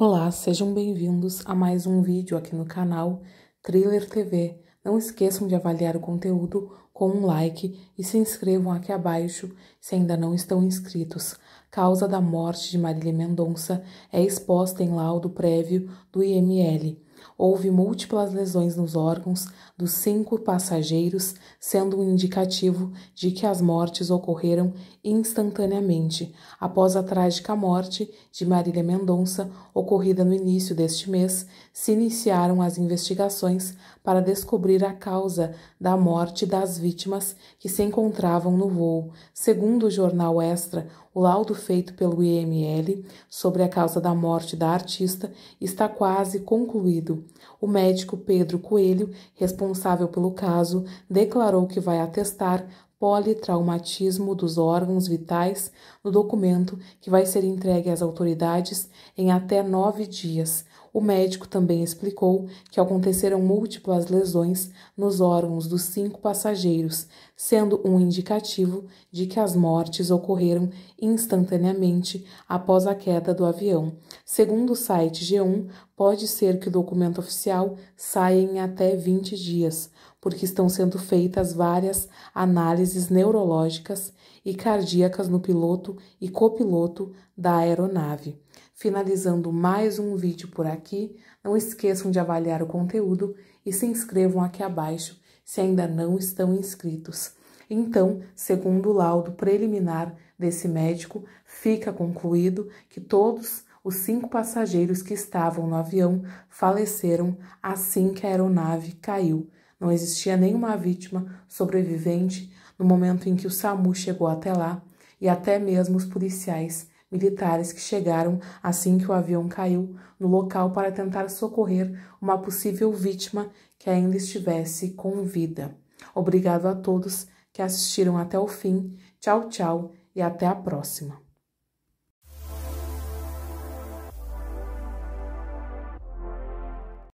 Olá, sejam bem-vindos a mais um vídeo aqui no canal Thriller TV. Não esqueçam de avaliar o conteúdo com um like e se inscrevam aqui abaixo se ainda não estão inscritos. Causa da morte de Marília Mendonça é exposta em laudo prévio do IML. Houve múltiplas lesões nos órgãos dos cinco passageiros, sendo um indicativo de que as mortes ocorreram instantaneamente após a trágica morte de Marília Mendonça, ocorrida no início deste mês. Se iniciaram as investigações para descobrir a causa da morte das vítimas que se encontravam no voo. Segundo o jornal Extra, o laudo feito pelo IML sobre a causa da morte da artista está quase concluído. O médico Pedro Coelho, responsável pelo caso, declarou que vai atestar politraumatismo dos órgãos vitais no documento que vai ser entregue às autoridades em até nove dias, o médico também explicou que aconteceram múltiplas lesões nos órgãos dos cinco passageiros, sendo um indicativo de que as mortes ocorreram instantaneamente após a queda do avião. Segundo o site G1, pode ser que o documento oficial saia em até 20 dias porque estão sendo feitas várias análises neurológicas e cardíacas no piloto e copiloto da aeronave. Finalizando mais um vídeo por aqui, não esqueçam de avaliar o conteúdo e se inscrevam aqui abaixo se ainda não estão inscritos. Então, segundo o laudo preliminar desse médico, fica concluído que todos os cinco passageiros que estavam no avião faleceram assim que a aeronave caiu não existia nenhuma vítima sobrevivente no momento em que o SAMU chegou até lá e até mesmo os policiais militares que chegaram assim que o avião caiu no local para tentar socorrer uma possível vítima que ainda estivesse com vida. Obrigado a todos que assistiram até o fim. Tchau, tchau e até a próxima.